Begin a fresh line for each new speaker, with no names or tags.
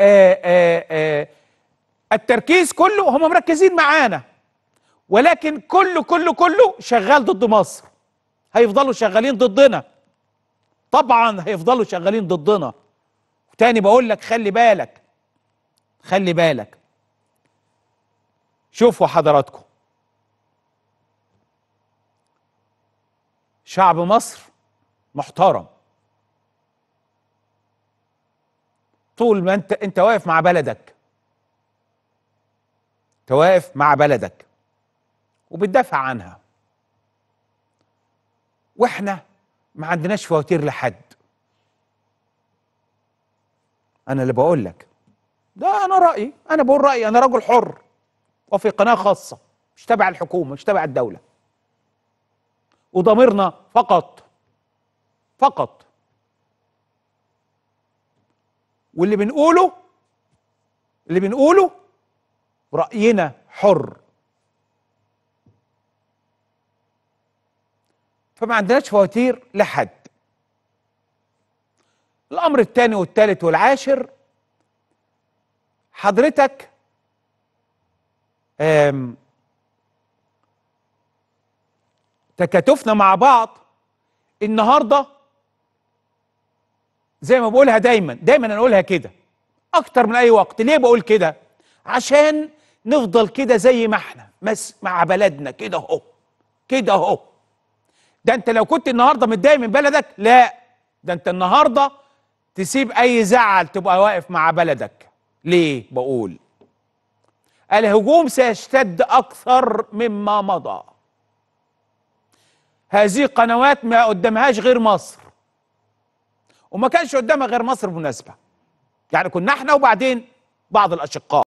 آآ آه، آآ آه، آه. التركيز كله هم مركزين معانا ولكن كله كله كله شغال ضد مصر هيفضلوا شغالين ضدنا طبعا هيفضلوا شغالين ضدنا تاني بقول لك خلي بالك خلي بالك شوفوا حضراتكم شعب مصر محترم طول ما انت انت واقف مع بلدك انت واقف مع بلدك وبتدافع عنها واحنا ما عندناش فواتير لحد انا اللي بقول لك ده انا رايي انا بقول رايي انا رجل حر وفي قناه خاصه مش تبع الحكومه مش تبع الدوله وضميرنا فقط فقط واللي بنقوله اللي بنقوله رأينا حر فما عندناش فواتير لحد الأمر الثاني والثالث والعاشر حضرتك تكاتفنا مع بعض النهارده زي ما بقولها دايما دايما انا اقولها كده اكتر من اي وقت ليه بقول كده عشان نفضل كده زي ما احنا مس مع بلدنا كده اهو كده اهو ده انت لو كنت النهارده متضايق من بلدك لا ده انت النهارده تسيب اي زعل تبقى واقف مع بلدك ليه بقول الهجوم سيشتد اكثر مما مضى هذه قنوات ما قدامهاش غير مصر وما كانش قدامها غير مصر مناسبه يعني كنا احنا وبعدين بعض الاشقاء